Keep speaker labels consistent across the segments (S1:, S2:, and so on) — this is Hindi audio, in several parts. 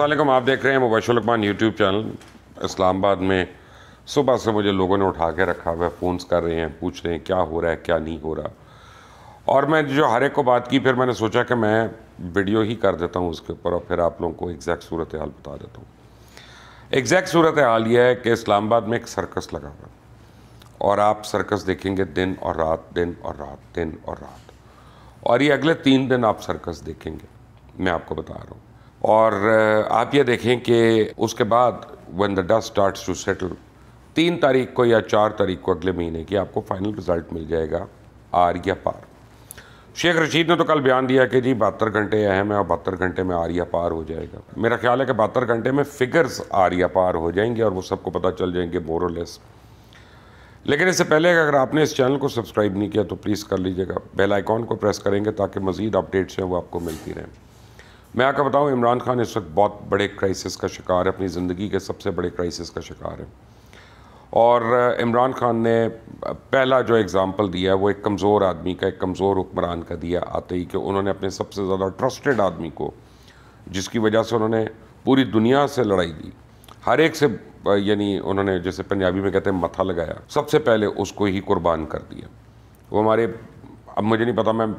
S1: असलम आप देख रहे हैं अकमान यूट्यूब चैनल इस्लामाबाद में सुबह से मुझे लोगों ने उठा के रखा हुआ है फ़ोन्स कर रहे हैं पूछ रहे हैं क्या हो रहा है क्या नहीं हो रहा और मैं जो हर एक को बात की फिर मैंने सोचा कि मैं वीडियो ही कर देता हूँ उसके ऊपर और फिर आप लोगों को एग्जैक्ट सूरत हाल बता देता हूँ एग्जैक्ट सूरत हाल यह है कि इस्लामाबाद में एक सर्कस लगा हुआ और आप सर्कस देखेंगे दिन और रात दिन और रात दिन और रात और ये अगले तीन दिन आप सर्कस देखेंगे मैं आपको बता रहा हूँ और आप ये देखें कि उसके बाद once the dust starts to settle तीन तारीख को या चार तारीख को अगले महीने की आपको फाइनल रिज़ल्ट मिल जाएगा आर या पार शेख रशीद ने तो कल बयान दिया कि जी बहत्तर घंटे अहम है और बहत्तर घंटे में आर या पार हो जाएगा मेरा ख्याल है कि बहत्तर घंटे में फिगर्स आर या पार हो जाएंगे और वो सबको पता चल जाएंगे मोरलेस लेकिन इससे पहले अगर आपने इस चैनल को सब्सक्राइब नहीं किया तो प्लीज़ कर लीजिएगा बेल आइकॉन को प्रेस करेंगे ताकि मज़ीद अपडेट्स हैं वो आपको मिलती रहें मैं आपका बताऊं इमरान खान इस वक्त बहुत बड़े क्राइसिस का शिकार है अपनी ज़िंदगी के सबसे बड़े क्राइसिस का शिकार है और इमरान खान ने पहला जो एग्ज़ाम्पल दिया वो एक कमज़ोर आदमी का एक कमज़ोर हुक्मरान का दिया आते ही कि उन्होंने अपने सबसे ज़्यादा ट्रस्टेड आदमी को जिसकी वजह से उन्होंने पूरी दुनिया से लड़ाई दी हर एक से यानी उन्होंने जैसे पंजाबी में कहते हैं मथा लगाया सबसे पहले उसको ही कुर्बान कर दिया वो हमारे अब मुझे नहीं पता मैं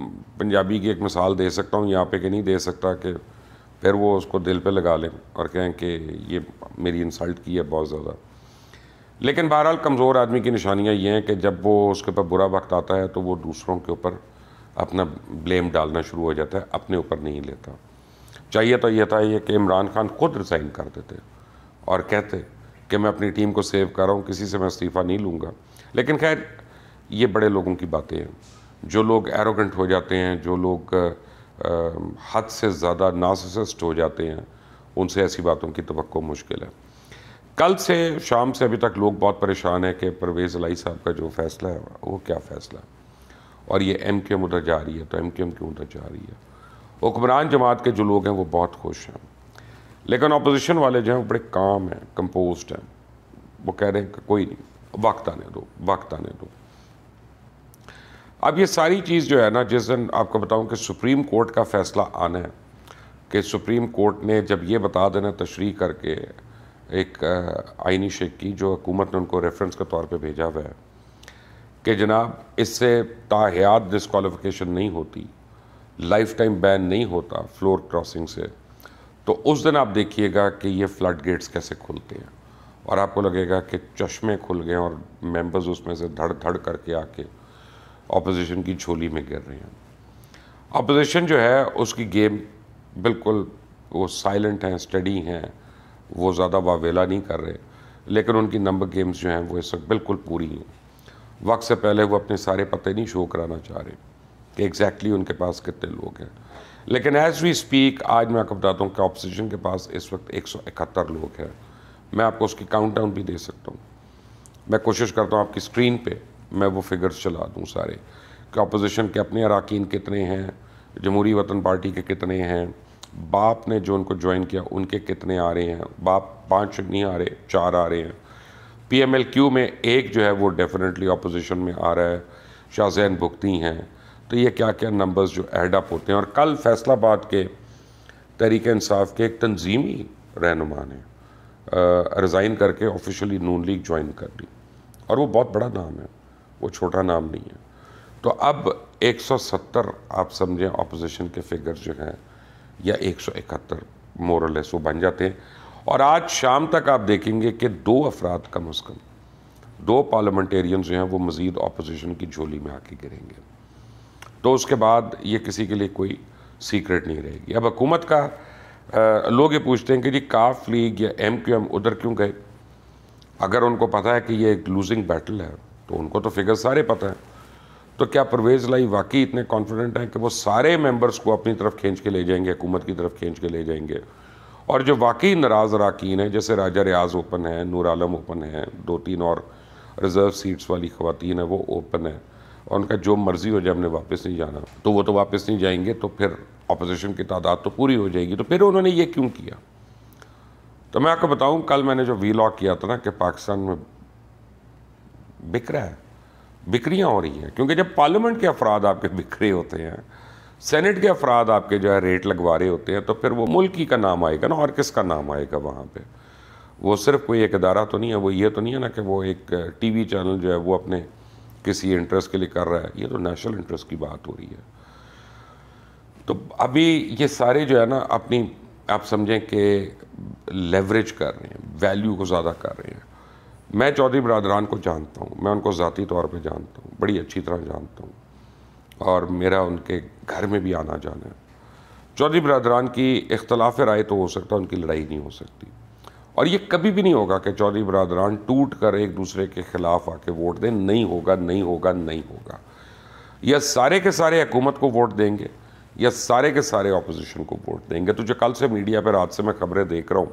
S1: पंजाबी की एक मिसाल दे सकता हूँ यहाँ पे कि नहीं दे सकता कि फिर वो उसको दिल पे लगा लें और कहें कि ये मेरी इंसल्ट की है बहुत ज़्यादा लेकिन बहरहाल कमज़ोर आदमी की निशानियाँ ये हैं कि जब वो उसके ऊपर बुरा वक्त आता है तो वो दूसरों के ऊपर अपना ब्लेम डालना शुरू हो जाता है अपने ऊपर नहीं लेता चाहिए तो यह था ये कि इमरान खान खुद रिज़ाइन कर देते और कहते कि मैं अपनी टीम को सेव कर रहा हूँ किसी से मैं इस्तीफ़ा नहीं लूँगा लेकिन खैर ये बड़े लोगों की बातें हैं जो लोग एरोगेंट हो जाते हैं जो लोग हद से ज़्यादा नासिसिस्ट हो जाते हैं उनसे ऐसी बातों की तो मुश्किल है कल से शाम से अभी तक लोग बहुत परेशान हैं कि परवेज़ लाई साहब का जो फैसला है वो क्या फैसला है और ये एम एम उधर जा रही है तो एम के एम क्यों उधर जा रही है हुक्मरान जमात के जो लोग हैं वो बहुत खुश हैं लेकिन अपोजिशन वाले जो हैं वो बड़े काम हैं कम्पोज हैं वो कह रहे हैं कि कोई नहीं वक्त आने दो वक्त आने दो अब ये सारी चीज़ जो है ना जिस दिन आपको बताऊं कि सुप्रीम कोर्ट का फ़ैसला आना है कि सुप्रीम कोर्ट ने जब ये बता देना तशरी करके एक आइनी शेख की जो हुकूमत ने उनको रेफरेंस के तौर पे भेजा हुआ है कि जनाब इससे ताहयात डिसकॉलिफिकेशन नहीं होती लाइफ टाइम बैन नहीं होता फ्लोर क्रॉसिंग से तो उस दिन आप देखिएगा कि ये फ्लड गेट्स कैसे खुलते हैं और आपको लगेगा कि चश्मे खुल गए और मेम्बर्स उसमें से धड़ धड़ करके आके अपोजिशन की झोली में गिर रही हैं अपोजिशन जो है उसकी गेम बिल्कुल वो साइलेंट हैं स्टडी हैं वो ज़्यादा वावेला नहीं कर रहे लेकिन उनकी नंबर गेम्स जो हैं वो इस वक्त बिल्कुल पूरी हैं वक्त से पहले वो अपने सारे पते नहीं शो कराना चाह रहे कि एग्जैक्टली exactly उनके पास कितने लोग हैं लेकिन एज वी स्पीक आज मैं आपको बताता हूँ कि अपोजिशन के पास इस वक्त एक सौ इकहत्तर लोग हैं मैं आपको उसकी काउंट डाउन भी दे सकता हूँ मैं कोशिश करता हूँ आपकी स्क्रीन पर मैं वो फिगर्स चला दूँ सारे कि अपोजिशन के अपने अरकान कितने हैं जमहूरी वतन पार्टी के कितने हैं बाप ने जो उनको ज्वाइन किया उनके कितने आ रहे हैं बाप पाँच नहीं आ रहे चार आ रहे हैं पी एम एल क्यू में एक जो है वो डेफिनेटली अपोजिशन में आ रहा है शाहजैन भुगती हैं तो ये क्या क्या नंबर्स जो एडअप होते हैं और कल फैसलाबाद के तहरीक इंसाफ के एक तनजीमी रहनुमा ने रिज़ाइन करके ऑफिशली नून लीग ज्वाइन कर ली और वो बहुत बड़ा नाम है वो छोटा नाम नहीं है तो अब 170 आप समझें अपोजिशन के फिगर जो हैं या 171 मोरल है बन जाते हैं और आज शाम तक आप देखेंगे कि दो अफराद कम अज़ कम दो पार्लियामेंटेरियन जो हैं वो मज़ीद अपोजिशन की झोली में आके गिरेंगे तो उसके बाद ये किसी के लिए कोई सीक्रेट नहीं रहेगी अब हुकूमत का आ, लोग ये पूछते हैं कि जी काफ लीग या एम क्यू एम उधर क्यों गए अगर उनको पता है कि ये एक लूजिंग बैटल है तो उनको तो फिगर सारे पता है तो क्या परवेज़ लाई वाकई इतने कॉन्फिडेंट हैं कि वो सारे मेंबर्स को अपनी तरफ खींच के ले जाएंगे हुकूमत की तरफ खींच के ले जाएंगे और जो वाकई नाराज़ अरकान हैं जैसे राजा रियाज ओपन है नूर आलम ओपन है दो तीन और रिज़र्व सीट्स वाली खातन है वो ओपन है और उनका जो मर्ज़ी हो जाए हमने वापस नहीं जाना तो वो तो वापस नहीं जाएंगे तो फिर अपोजिशन की तादाद तो पूरी हो जाएगी तो फिर उन्होंने ये क्यों किया तो मैं आपको बताऊं कल मैंने जो वी लॉक किया था ना कि पाकिस्तान में बिक रहा है बिक्रियाँ हो रही हैं क्योंकि जब पार्लियामेंट के अफराद आपके बिखरे होते हैं सेनेट के अफराद आपके जो है रेट लगवा रहे होते हैं तो फिर वो मुल्क ही का नाम आएगा ना और किसका नाम आएगा वहाँ पे वो सिर्फ कोई एक अदारा तो नहीं है वो ये तो नहीं है ना कि वो एक टीवी चैनल जो है वो अपने किसी इंटरेस्ट के लिए कर रहा है ये तो नेशनल इंटरेस्ट की बात हो रही है तो अभी ये सारे जो है ना अपनी आप समझें कि लेवरेज कर रहे हैं वैल्यू को ज़्यादा कर रहे हैं मैं चौधरी बरदरान को जानता हूँ मैं उनको ज़ाती तौर पर जानता हूँ बड़ी अच्छी तरह जानता हूँ और मेरा उनके घर में भी आना जाना है चौधरी बरदरान की इख्तलाफ राय तो हो सकता है उनकी लड़ाई नहीं हो सकती और ये कभी भी नहीं होगा कि चौधरी बरदरान टूट कर एक दूसरे के ख़िलाफ़ आके वोट दें नहीं होगा नहीं होगा नहीं होगा या सारे के सारे हकूमत को वोट देंगे या सारे के सारे अपोजिशन को वोट देंगे तो जो कल से मीडिया पर रात से मैं खबरें देख रहा हूँ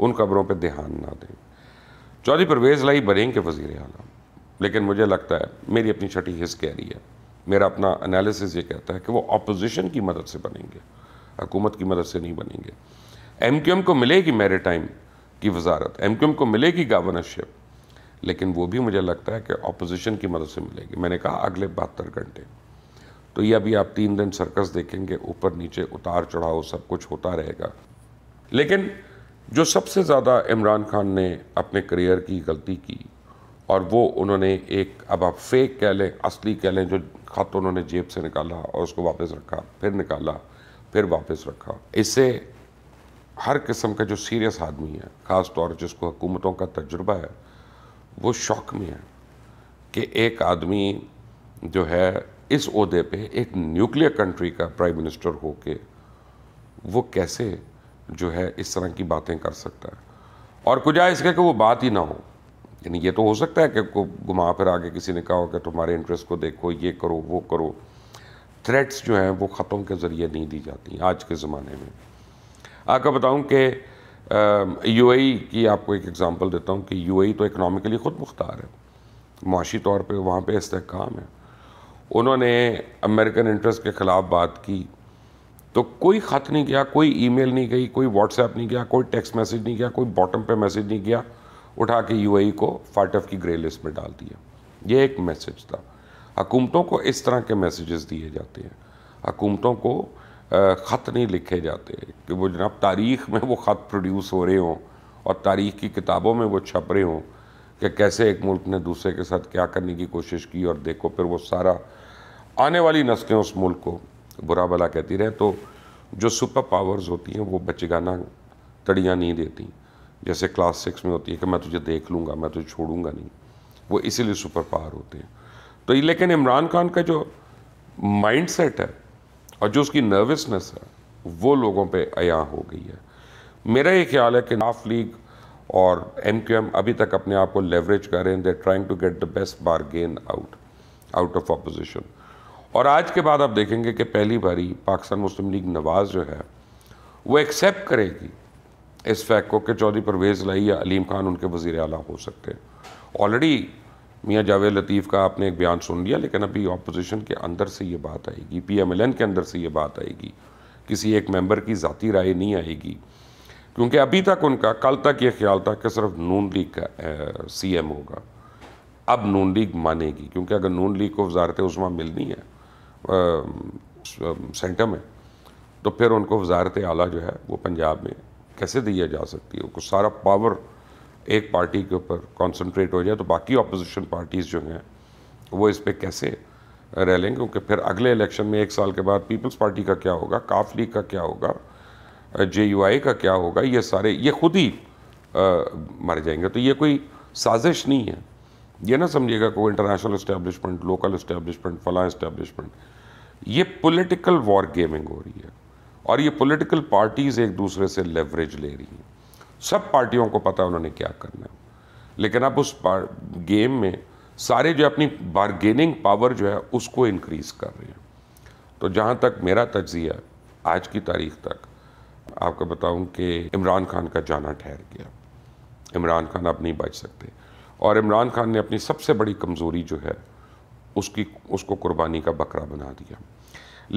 S1: उन खबरों पर ध्यान ना दें चौधरी परवेज़ लाई बरेंग के वजीर आला लेकिन मुझे लगता है मेरी अपनी छठी हिस्स कह रही है मेरा अपना एनालिसिस ये कहता है कि वो अपोजिशन की मदद से बनेंगे हुकूमत की मदद से नहीं बनेंगे एम क्यू एम को मिलेगी मेरे टाइम की वजारत एम क्यू एम को मिलेगी गवर्नरशिप लेकिन वो भी मुझे लगता है कि अपोजिशन की मदद से मिलेगी मैंने कहा अगले बहत्तर घंटे तो ये अभी आप तीन दिन सर्कस देखेंगे ऊपर नीचे उतार चढ़ाव सब कुछ होता रहेगा लेकिन जो सबसे ज़्यादा इमरान खान ने अपने करियर की गलती की और वो उन्होंने एक अब आप फेक कह लें असली कह लें जो खत उन्होंने जेब से निकाला और उसको वापस रखा फिर निकाला फिर वापस रखा इससे हर किस्म का जो सीरियस आदमी है ख़ास तौर जिसको हुकूमतों का तजुर्बा है वो शौक में है कि एक आदमी जो है इस अहदे पे एक न्यूक्लियर कंट्री का प्राइम मिनिस्टर हो के वो कैसे जो है इस तरह की बातें कर सकता है और कुछ इसके कि वो बात ही ना हो यानी ये तो हो सकता है कि घुमा फिर आगे किसी ने कहा हो कि तुम्हारे इंटरेस्ट को देखो ये करो वो करो थ्रेट्स जो हैं वो ख़तों के ज़रिए नहीं दी जाती आज के ज़माने में आपको बताऊँ कि यूएई e की आपको एक एग्ज़ाम्पल देता हूँ कि यूएई e तो इकनॉमिकली ख़ुद मुख्तार है माशी तौर पर वहाँ पर इस्तेकाम है उन्होंने अमेरिकन इंटरेस्ट के ख़िलाफ़ बात की तो कोई ख़त नहीं गया कोई ईमेल नहीं गई कोई व्हाट्सएप नहीं गया कोई टेक्स्ट मैसेज नहीं गया कोई बॉटम पे मैसेज नहीं गया उठा के आई e को फाटफ की ग्रे लिस्ट में डाल दिया ये एक मैसेज था हकूमतों को इस तरह के मैसेजेस दिए जाते हैं हकूमतों को ख़त नहीं लिखे जाते कि वो जनाब तारीख में वो ख़त प्रोड्यूस हो रहे हों और तारीख की किताबों में वो छप रहे हों कि कैसे एक मुल्क ने दूसरे के साथ क्या करने की कोशिश की और देखो फिर वो सारा आने वाली नस्लें उस मुल्क को बुरा भला कहती रहे तो जो सुपर पावर्स होती हैं वो बचगाना तड़ियाँ नहीं देती जैसे क्लास सिक्स में होती है कि मैं तुझे देख लूँगा मैं तुझे छोड़ूंगा नहीं वो इसीलिए सुपर पावर होते हैं तो लेकिन इमरान खान का जो माइंड सेट है और जो उसकी नर्वसनेस है वो लोगों पर अया हो गई है मेरा ये ख्याल है कि नाफ लीग और एम क्यू एम अभी तक अपने आप को लेवरेज कर रहे हैं they trying to get the best bargain out out of opposition और आज के बाद आप देखेंगे कि पहली बारी पाकिस्तान मुस्लिम लीग नवाज़ जो है वो एक्सेप्ट करेगी इस फैक्ट को कि चौधरी परवेज़ लाई या अलीम खान उनके वज़ी अला हो सकते हैं ऑलरेडी मियाँ जावेद लतीफ़ का आपने एक बयान सुन लिया लेकिन अभी अपोजिशन के अंदर से ये बात आएगी पी एम एल एन के अंदर से ये बात आएगी किसी एक मेंबर की ज़ाती राय नहीं आएगी क्योंकि अभी तक उनका कल तक ये ख्याल था कि सिर्फ नून लीग का सी एम होगा अब नून लीग मानेगी क्योंकि अगर नून लीग को वजारत उस्मा मिलनी है सेंटर में तो फिर उनको वजारत आला जो है वो पंजाब में कैसे दिया जा सकती है उनको सारा पावर एक पार्टी के ऊपर कॉन्सनट्रेट हो जाए तो बाकी अपोजिशन पार्टीज़ जो हैं वो इस पर कैसे रह लेंगे क्योंकि फिर अगले इलेक्शन में एक साल के बाद पीपल्स पार्टी का क्या होगा काफ लीग का क्या होगा जे यू आई का क्या होगा ये सारे ये खुद ही मर जाएंगे तो ये कोई साजिश नहीं है ये ना समझिएगा कोई इंटरनेशनल इस्टेब्लिशमेंट लोकल इस्टेब्लिशमेंट फला इस्टेब्लिशमेंट ये पोलिटिकल वॉर गेमिंग हो रही है और ये पोलिटिकल पार्टीज़ एक दूसरे से लेवरेज ले रही हैं सब पार्टियों को पता है उन्होंने क्या करना है लेकिन अब उस गेम में सारे जो अपनी बारगेनिंग पावर जो है उसको इनक्रीज़ कर रहे हैं तो जहाँ तक मेरा तजिया आज की तारीख तक आपको बताऊँ कि इमरान खान का जाना ठहर गया इमरान खान अब नहीं बच सकते और इमरान खान ने अपनी सबसे बड़ी कमज़ोरी जो है उसकी उसको कुर्बानी का बकरा बना दिया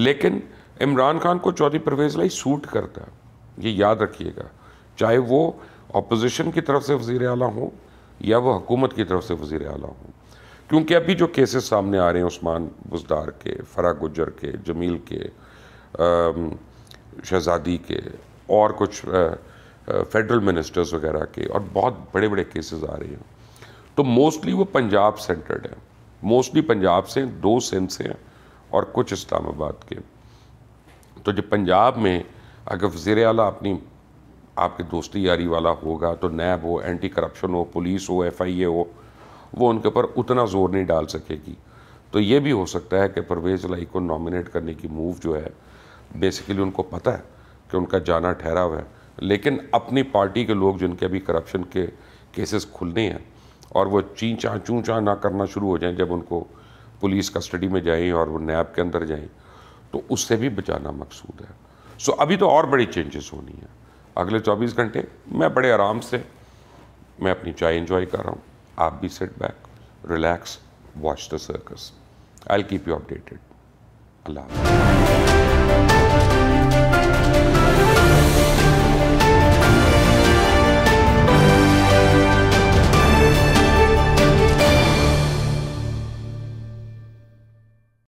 S1: लेकिन इमरान खान को चौधरी परवेज़ लाई सूट करता ये याद रखिएगा चाहे वो अपोजिशन की तरफ से वज़ी अला हों या वह हुकूमत की तरफ से वज़ी अला हों क्योंकि अभी जो केसेस सामने आ रहे हैं उस्मान बुजदार के फरा गुजर के जमील के शहजादी के और कुछ फेडरल मिनिस्टर्स वगैरह के और बहुत बड़े बड़े केसेस आ रहे हैं तो मोस्टली वो पंजाब सेंटर्ड है मोस्टली पंजाब से दो सिंध से हैं और कुछ इस्लामाबाद के तो जब पंजाब में अगर वजीर अला अपनी आपके दोस्ती यारी वाला होगा तो नैब हो एंटी करप्शन हो पुलिस हो एफ आई ए हो वो उनके ऊपर उतना ज़ोर नहीं डाल सकेगी तो ये भी हो सकता है कि परवेज़ लाई को नॉमिनेट करने की मूव जो है बेसिकली उनको पता है कि उनका जाना ठहरा हुआ है लेकिन अपनी पार्टी के लोग जिनके अभी करप्शन के केसेस खुलने हैं और वो चीं चाँ चूँ चाँ ना करना शुरू हो जाएं जब उनको पुलिस कस्टडी में जाएं और वो नैब के अंदर जाएं तो उससे भी बचाना मकसूद है सो अभी तो और बड़ी चेंजेस होनी है अगले 24 घंटे मैं बड़े आराम से मैं अपनी चाय इन्जॉय कर रहा हूँ आप भी set back relax watch the circus I keep you updated Allah